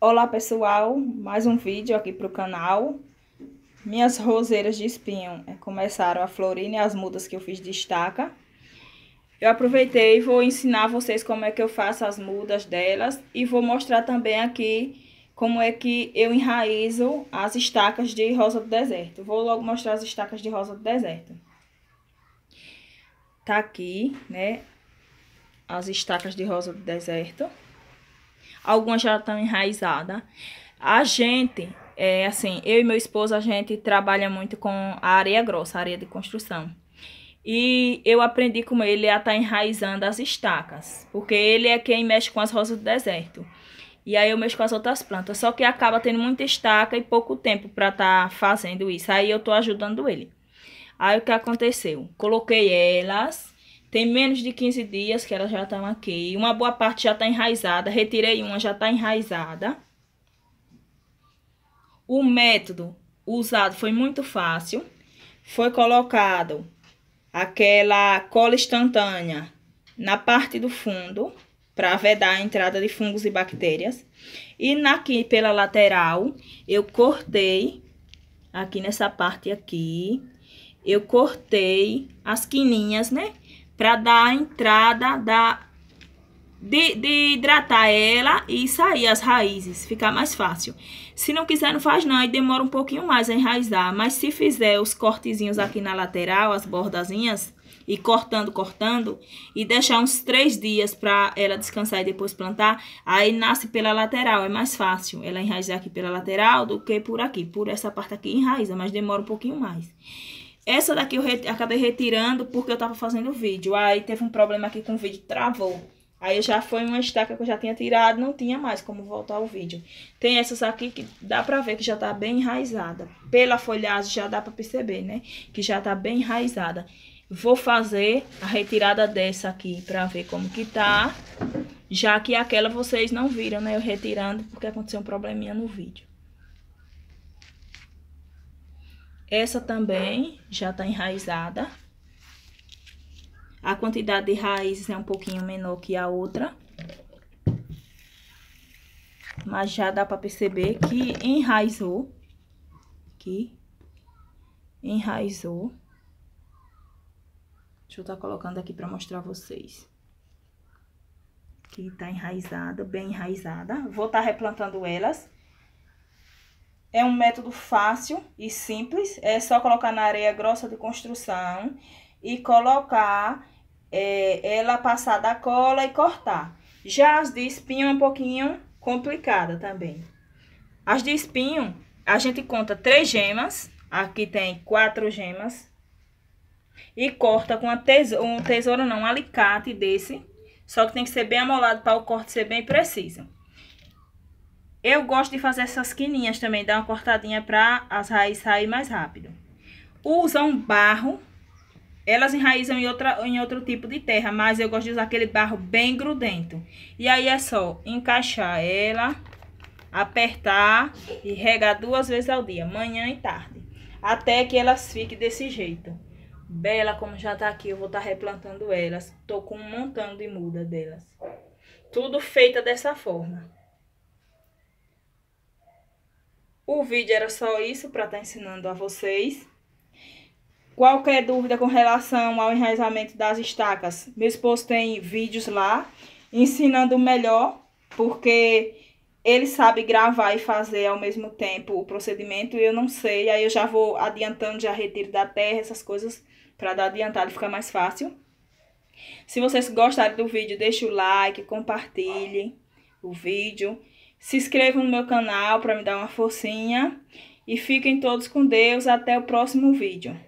Olá pessoal, mais um vídeo aqui para o canal. Minhas roseiras de espinho é, começaram a florir, e né? As mudas que eu fiz de estaca. Eu aproveitei e vou ensinar vocês como é que eu faço as mudas delas. E vou mostrar também aqui como é que eu enraizo as estacas de rosa do deserto. Vou logo mostrar as estacas de rosa do deserto. Tá aqui, né? As estacas de rosa do deserto algumas já estão enraizadas. A gente, é, assim, eu e meu esposo, a gente trabalha muito com a areia grossa, a areia de construção. E eu aprendi com ele a estar tá enraizando as estacas, porque ele é quem mexe com as rosas do deserto. E aí eu mexo com as outras plantas, só que acaba tendo muita estaca e pouco tempo para estar tá fazendo isso. Aí eu tô ajudando ele. Aí o que aconteceu? Coloquei elas tem menos de 15 dias que elas já estão tá aqui. Uma boa parte já está enraizada. Retirei uma, já está enraizada. O método usado foi muito fácil. Foi colocado aquela cola instantânea na parte do fundo para vedar a entrada de fungos e bactérias. E aqui pela lateral, eu cortei aqui nessa parte aqui, eu cortei as quininhas, né? para dar a entrada da de, de, hidratar ela e sair as raízes, ficar mais fácil. Se não quiser, não faz não, e demora um pouquinho mais a enraizar. Mas se fizer os cortezinhos aqui na lateral, as bordazinhas, e cortando, cortando, e deixar uns três dias para ela descansar e depois plantar, aí nasce pela lateral, é mais fácil ela enraizar aqui pela lateral do que por aqui. Por essa parte aqui enraiza, mas demora um pouquinho mais. Essa daqui eu re acabei retirando porque eu tava fazendo vídeo. Aí teve um problema aqui com o vídeo, travou. Aí já foi uma estaca que eu já tinha tirado, não tinha mais como voltar o vídeo. Tem essas aqui que dá pra ver que já tá bem enraizada. Pela folhagem já dá pra perceber, né? Que já tá bem enraizada. Vou fazer a retirada dessa aqui pra ver como que tá. Já que aquela vocês não viram, né? Eu retirando porque aconteceu um probleminha no vídeo. Essa também já tá enraizada. A quantidade de raízes é um pouquinho menor que a outra. Mas já dá para perceber que enraizou. Aqui. Enraizou. Deixa eu estar tá colocando aqui para mostrar vocês. Aqui tá enraizada, bem enraizada. Vou estar tá replantando elas. É um método fácil e simples, é só colocar na areia grossa de construção e colocar é, ela passar da cola e cortar. Já as de espinho é um pouquinho complicada também. As de espinho, a gente conta três gemas, aqui tem quatro gemas, e corta com a tesoura, um não, um alicate desse, só que tem que ser bem amolado para o corte ser bem preciso. Eu gosto de fazer essas quininhas também, dar uma cortadinha para as raízes sair mais rápido. Usam barro. Elas enraizam em, outra, em outro tipo de terra, mas eu gosto de usar aquele barro bem grudento. E aí é só encaixar ela, apertar e regar duas vezes ao dia, manhã e tarde. Até que elas fiquem desse jeito. Bela, como já tá aqui, eu vou estar tá replantando elas. Tô com um montão de muda delas. Tudo feita dessa forma. O vídeo era só isso para estar tá ensinando a vocês. Qualquer dúvida com relação ao enraizamento das estacas, meu esposo tem vídeos lá ensinando melhor, porque ele sabe gravar e fazer ao mesmo tempo o procedimento, eu não sei, aí eu já vou adiantando, já retiro da terra essas coisas para dar adiantado e ficar mais fácil. Se vocês gostarem do vídeo, deixe o like, compartilhe o vídeo. Se inscrevam no meu canal para me dar uma forcinha. E fiquem todos com Deus. Até o próximo vídeo.